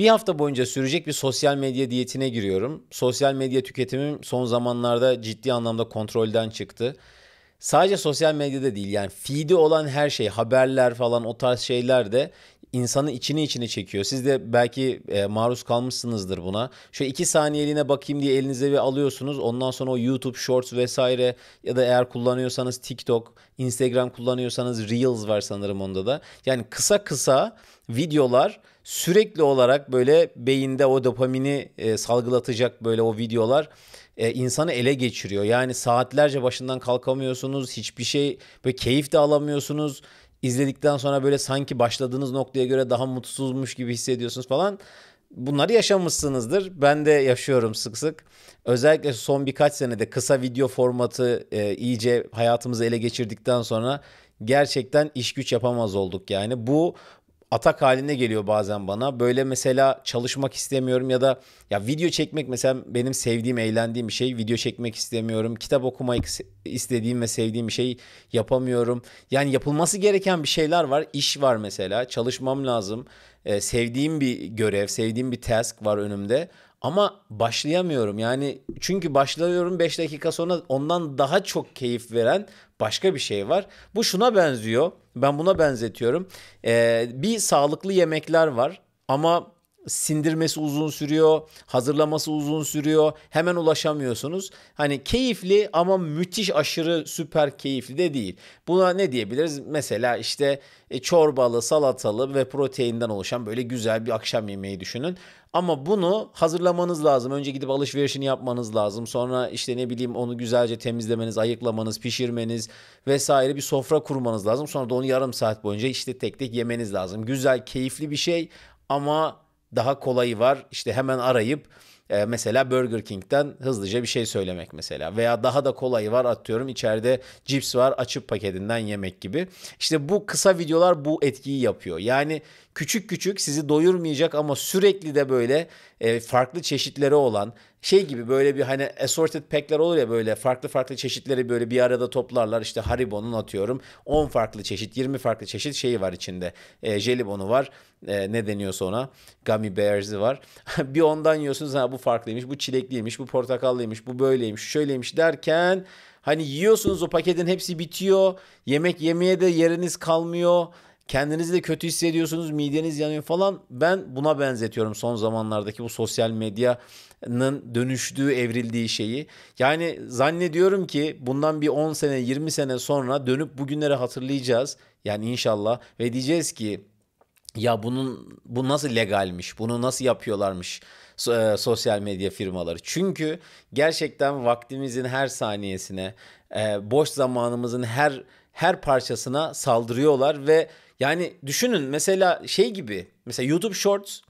Bir hafta boyunca sürecek bir sosyal medya diyetine giriyorum. Sosyal medya tüketimim son zamanlarda ciddi anlamda kontrolden çıktı sadece sosyal medyada değil yani feed'i olan her şey haberler falan o tarz şeyler de insanı içini içine çekiyor. Siz de belki e, maruz kalmışsınızdır buna. Şu iki saniyeliğine bakayım diye elinize bir alıyorsunuz. Ondan sonra o YouTube Shorts vesaire ya da eğer kullanıyorsanız TikTok, Instagram kullanıyorsanız Reels var sanırım onda da. Yani kısa kısa videolar sürekli olarak böyle beyinde o dopamini e, salgılatacak böyle o videolar e, insanı ele geçiriyor. Yani saatlerce başından kalkamıyorsunuz. Hiçbir şey böyle keyif de alamıyorsunuz. İzledikten sonra böyle sanki başladığınız noktaya göre daha mutsuzmuş gibi hissediyorsunuz falan. Bunları yaşamışsınızdır. Ben de yaşıyorum sık sık. Özellikle son birkaç senede kısa video formatı e, iyice hayatımızı ele geçirdikten sonra gerçekten iş güç yapamaz olduk yani. Bu atak haline geliyor bazen bana. Böyle mesela çalışmak istemiyorum ya da ya video çekmek mesela benim sevdiğim, eğlendiğim bir şey. Video çekmek istemiyorum. Kitap okumayı istediğim ve sevdiğim bir şey yapamıyorum. Yani yapılması gereken bir şeyler var. İş var mesela. Çalışmam lazım. Ee, sevdiğim bir görev, sevdiğim bir task var önümde. Ama başlayamıyorum yani çünkü başlıyorum 5 dakika sonra ondan daha çok keyif veren başka bir şey var. Bu şuna benziyor ben buna benzetiyorum. Ee, bir sağlıklı yemekler var ama sindirmesi uzun sürüyor, hazırlaması uzun sürüyor. Hemen ulaşamıyorsunuz. Hani keyifli ama müthiş aşırı süper keyifli de değil. Buna ne diyebiliriz? Mesela işte e, çorbalı, salatalı ve proteinden oluşan böyle güzel bir akşam yemeği düşünün. Ama bunu hazırlamanız lazım. Önce gidip alışverişini yapmanız lazım. Sonra işte ne bileyim onu güzelce temizlemeniz, ayıklamanız, pişirmeniz vesaire bir sofra kurmanız lazım. Sonra da onu yarım saat boyunca işte tek tek yemeniz lazım. Güzel, keyifli bir şey ama daha kolayı var işte hemen arayıp e, mesela Burger King'den hızlıca bir şey söylemek mesela. Veya daha da kolayı var atıyorum içeride cips var açıp paketinden yemek gibi. İşte bu kısa videolar bu etkiyi yapıyor. Yani küçük küçük sizi doyurmayacak ama sürekli de böyle e, farklı çeşitleri olan şey gibi böyle bir hani assorted pack'ler olur ya böyle farklı farklı çeşitleri böyle bir arada toplarlar. İşte Haribo'nun atıyorum 10 farklı çeşit 20 farklı çeşit şeyi var içinde. E, jelibonu var e, ne deniyorsa ona gummy bears'i var. bir ondan yiyorsunuz ha bu farklıymış bu çilekliymiş bu portakallıymış bu böyleymiş şöyleymiş derken hani yiyorsunuz o paketin hepsi bitiyor. Yemek yemeye de yeriniz kalmıyor. Kendinizi de kötü hissediyorsunuz, mideniz yanıyor falan. Ben buna benzetiyorum son zamanlardaki bu sosyal medyanın dönüştüğü, evrildiği şeyi. Yani zannediyorum ki bundan bir 10 sene, 20 sene sonra dönüp bugünleri hatırlayacağız. Yani inşallah ve diyeceğiz ki ya bunun bu nasıl legalmiş? Bunu nasıl yapıyorlarmış? E, sosyal medya firmaları. Çünkü gerçekten vaktimizin her saniyesine, e, boş zamanımızın her her parçasına saldırıyorlar ve yani düşünün mesela şey gibi mesela YouTube Shorts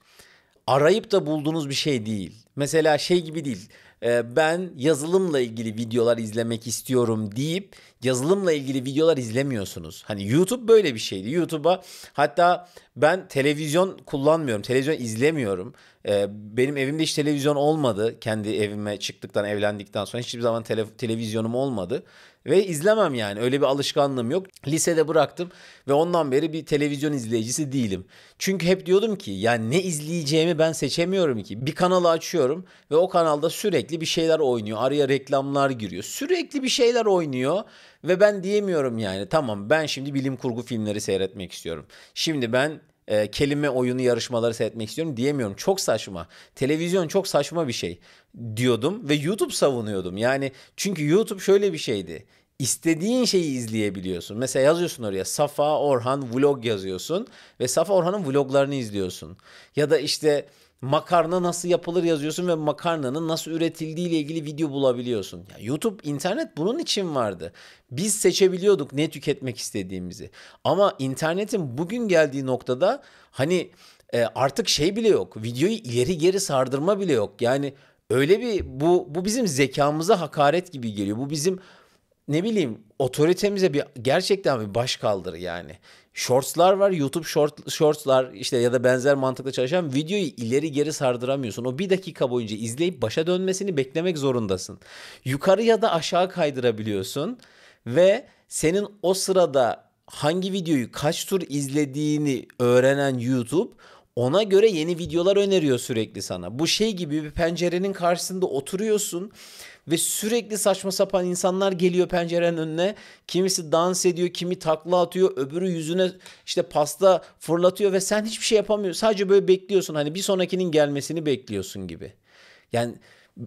arayıp da bulduğunuz bir şey değil. Mesela şey gibi değil ee, ben yazılımla ilgili videolar izlemek istiyorum deyip yazılımla ilgili videolar izlemiyorsunuz. Hani YouTube böyle bir şeydi. YouTube'a hatta ben televizyon kullanmıyorum. Televizyon izlemiyorum. Ee, benim evimde hiç televizyon olmadı. Kendi evime çıktıktan, evlendikten sonra hiçbir zaman tele- televizyonum olmadı. Ve izlemem yani. Öyle bir alışkanlığım yok. Lisede bıraktım ve ondan beri bir televizyon izleyicisi değilim. Çünkü hep diyordum ki yani ne izleyeceğimi ben seçemiyorum ki. Bir kanalı açıyorum ve o kanalda sürekli bir şeyler oynuyor. Araya reklamlar giriyor. Sürekli bir şeyler oynuyor ve ben diyemiyorum yani tamam ben şimdi bilim kurgu filmleri seyretmek istiyorum. Şimdi ben e, kelime oyunu yarışmaları seyretmek istiyorum diyemiyorum. Çok saçma. Televizyon çok saçma bir şey diyordum ve YouTube savunuyordum. Yani çünkü YouTube şöyle bir şeydi. İstediğin şeyi izleyebiliyorsun. Mesela yazıyorsun oraya Safa Orhan vlog yazıyorsun ve Safa Orhan'ın vloglarını izliyorsun. Ya da işte makarna nasıl yapılır yazıyorsun ve makarnanın nasıl üretildiği ile ilgili video bulabiliyorsun. Ya YouTube, internet bunun için vardı. Biz seçebiliyorduk ne tüketmek istediğimizi. Ama internetin bugün geldiği noktada hani e, artık şey bile yok. Videoyu ileri geri sardırma bile yok. Yani öyle bir bu bu bizim zekamıza hakaret gibi geliyor. Bu bizim ne bileyim otoritemize bir gerçekten bir baş kaldır yani. Shortslar var YouTube short, shortslar işte ya da benzer mantıkla çalışan videoyu ileri geri sardıramıyorsun. O bir dakika boyunca izleyip başa dönmesini beklemek zorundasın. Yukarı ya da aşağı kaydırabiliyorsun ve senin o sırada hangi videoyu kaç tur izlediğini öğrenen YouTube ona göre yeni videolar öneriyor sürekli sana. Bu şey gibi bir pencerenin karşısında oturuyorsun ve sürekli saçma sapan insanlar geliyor pencerenin önüne. Kimisi dans ediyor, kimi takla atıyor, öbürü yüzüne işte pasta fırlatıyor ve sen hiçbir şey yapamıyorsun. Sadece böyle bekliyorsun. Hani bir sonrakinin gelmesini bekliyorsun gibi. Yani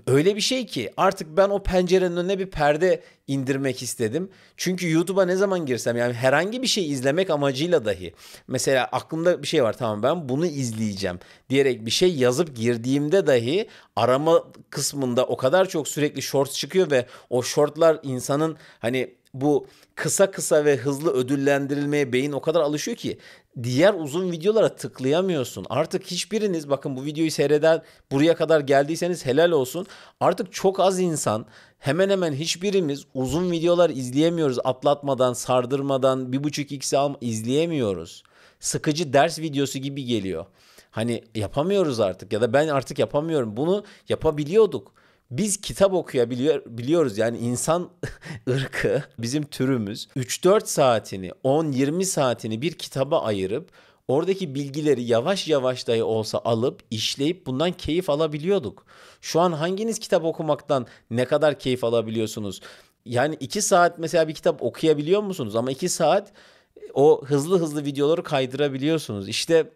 öyle bir şey ki artık ben o pencerenin önüne bir perde indirmek istedim. Çünkü YouTube'a ne zaman girsem yani herhangi bir şey izlemek amacıyla dahi mesela aklımda bir şey var tamam ben bunu izleyeceğim diyerek bir şey yazıp girdiğimde dahi arama kısmında o kadar çok sürekli short çıkıyor ve o shortlar insanın hani bu kısa kısa ve hızlı ödüllendirilmeye beyin o kadar alışıyor ki diğer uzun videolara tıklayamıyorsun. Artık hiçbiriniz bakın bu videoyu seyreden buraya kadar geldiyseniz helal olsun. Artık çok az insan hemen hemen hiçbirimiz uzun videolar izleyemiyoruz. Atlatmadan, sardırmadan, bir buçuk x alma izleyemiyoruz. Sıkıcı ders videosu gibi geliyor. Hani yapamıyoruz artık ya da ben artık yapamıyorum. Bunu yapabiliyorduk biz kitap okuyabiliyor biliyoruz yani insan ırkı bizim türümüz 3-4 saatini 10-20 saatini bir kitaba ayırıp oradaki bilgileri yavaş yavaş dahi olsa alıp işleyip bundan keyif alabiliyorduk. Şu an hanginiz kitap okumaktan ne kadar keyif alabiliyorsunuz? Yani 2 saat mesela bir kitap okuyabiliyor musunuz? Ama 2 saat e, o hızlı hızlı videoları kaydırabiliyorsunuz. İşte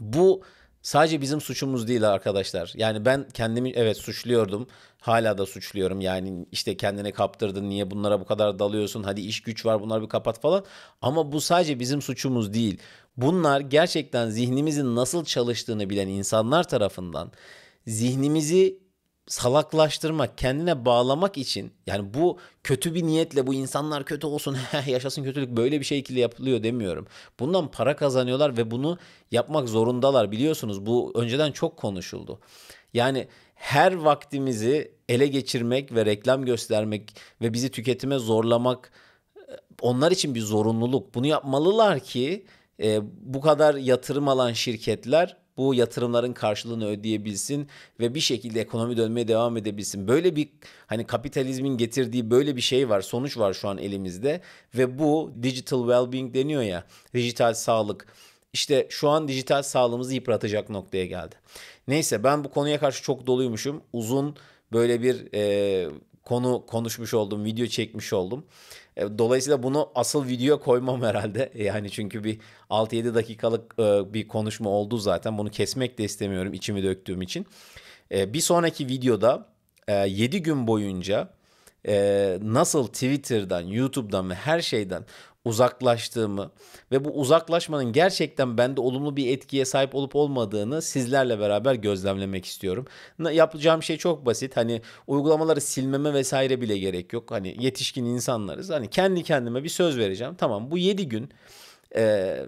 bu sadece bizim suçumuz değil arkadaşlar. Yani ben kendimi evet suçluyordum. Hala da suçluyorum. Yani işte kendini kaptırdın. Niye bunlara bu kadar dalıyorsun? Hadi iş güç var. Bunları bir kapat falan. Ama bu sadece bizim suçumuz değil. Bunlar gerçekten zihnimizin nasıl çalıştığını bilen insanlar tarafından zihnimizi salaklaştırmak, kendine bağlamak için yani bu kötü bir niyetle bu insanlar kötü olsun, yaşasın kötülük böyle bir şekilde yapılıyor demiyorum. Bundan para kazanıyorlar ve bunu yapmak zorundalar biliyorsunuz. Bu önceden çok konuşuldu. Yani her vaktimizi ele geçirmek ve reklam göstermek ve bizi tüketime zorlamak e, onlar için bir zorunluluk. Bunu yapmalılar ki e, bu kadar yatırım alan şirketler bu yatırımların karşılığını ödeyebilsin ve bir şekilde ekonomi dönmeye devam edebilsin. Böyle bir hani kapitalizmin getirdiği böyle bir şey var, sonuç var şu an elimizde ve bu digital well-being deniyor ya, dijital sağlık. İşte şu an dijital sağlığımızı yıpratacak noktaya geldi. Neyse ben bu konuya karşı çok doluymuşum. Uzun böyle bir e, konu konuşmuş oldum, video çekmiş oldum. E, dolayısıyla bunu asıl videoya koymam herhalde. E, yani çünkü bir 6-7 dakikalık e, bir konuşma oldu zaten. Bunu kesmek de istemiyorum içimi döktüğüm için. Bir sonraki videoda 7 gün boyunca nasıl Twitter'dan, YouTube'dan ve her şeyden uzaklaştığımı ve bu uzaklaşmanın gerçekten bende olumlu bir etkiye sahip olup olmadığını sizlerle beraber gözlemlemek istiyorum. Yapacağım şey çok basit. Hani uygulamaları silmeme vesaire bile gerek yok. Hani yetişkin insanlarız. Hani kendi kendime bir söz vereceğim. Tamam bu 7 gün eee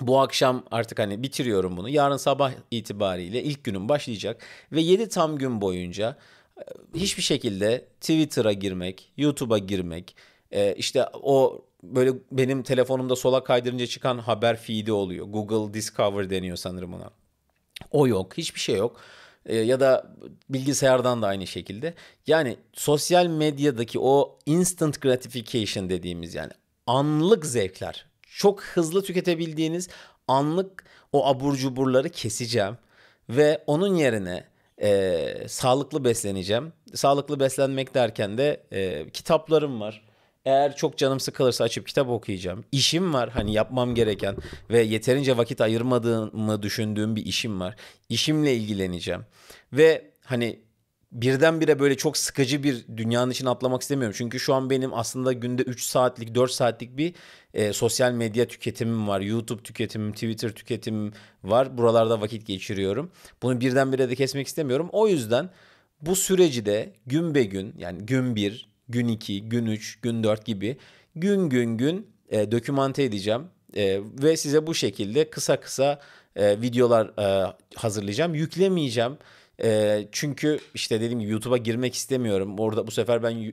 bu akşam artık hani bitiriyorum bunu. Yarın sabah itibariyle ilk günüm başlayacak ve 7 tam gün boyunca hiçbir şekilde Twitter'a girmek, YouTube'a girmek, ee, işte o böyle benim telefonumda sola kaydırınca çıkan haber feed'i oluyor. Google Discover deniyor sanırım ona. O yok. Hiçbir şey yok. Ee, ya da bilgisayardan da aynı şekilde. Yani sosyal medyadaki o instant gratification dediğimiz yani anlık zevkler. Çok hızlı tüketebildiğiniz anlık o abur cuburları keseceğim. Ve onun yerine e, sağlıklı besleneceğim. Sağlıklı beslenmek derken de e, kitaplarım var eğer çok canım sıkılırsa açıp kitap okuyacağım. İşim var hani yapmam gereken ve yeterince vakit ayırmadığımı düşündüğüm bir işim var. İşimle ilgileneceğim. Ve hani birdenbire böyle çok sıkıcı bir dünyanın içine atlamak istemiyorum. Çünkü şu an benim aslında günde 3 saatlik 4 saatlik bir e, sosyal medya tüketimim var. YouTube tüketimim, Twitter tüketimim var. Buralarda vakit geçiriyorum. Bunu birdenbire de kesmek istemiyorum. O yüzden bu süreci de gün be gün yani gün bir gün 2, gün 3, gün 4 gibi gün gün gün e, dokümante edeceğim. E, ve size bu şekilde kısa kısa e, videolar e, hazırlayacağım. Yüklemeyeceğim. E, çünkü işte dediğim gibi YouTube'a girmek istemiyorum. Orada bu sefer ben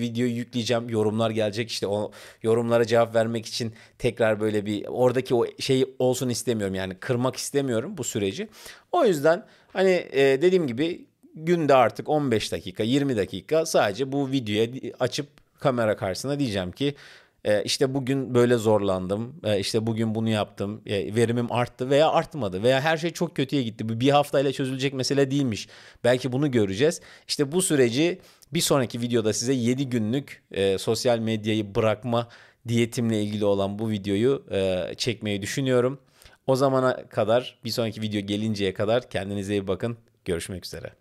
videoyu yükleyeceğim. Yorumlar gelecek işte o yorumlara cevap vermek için tekrar böyle bir oradaki o şey olsun istemiyorum. Yani kırmak istemiyorum bu süreci. O yüzden hani e, dediğim gibi günde artık 15 dakika 20 dakika sadece bu videoya açıp kamera karşısına diyeceğim ki e, işte bugün böyle zorlandım, e, işte bugün bunu yaptım, e, verimim arttı veya artmadı veya her şey çok kötüye gitti. Bu bir haftayla çözülecek mesele değilmiş. Belki bunu göreceğiz. İşte bu süreci bir sonraki videoda size 7 günlük sosyal medyayı bırakma diyetimle ilgili olan bu videoyu çekmeyi düşünüyorum. O zamana kadar bir sonraki video gelinceye kadar kendinize iyi bakın. Görüşmek üzere.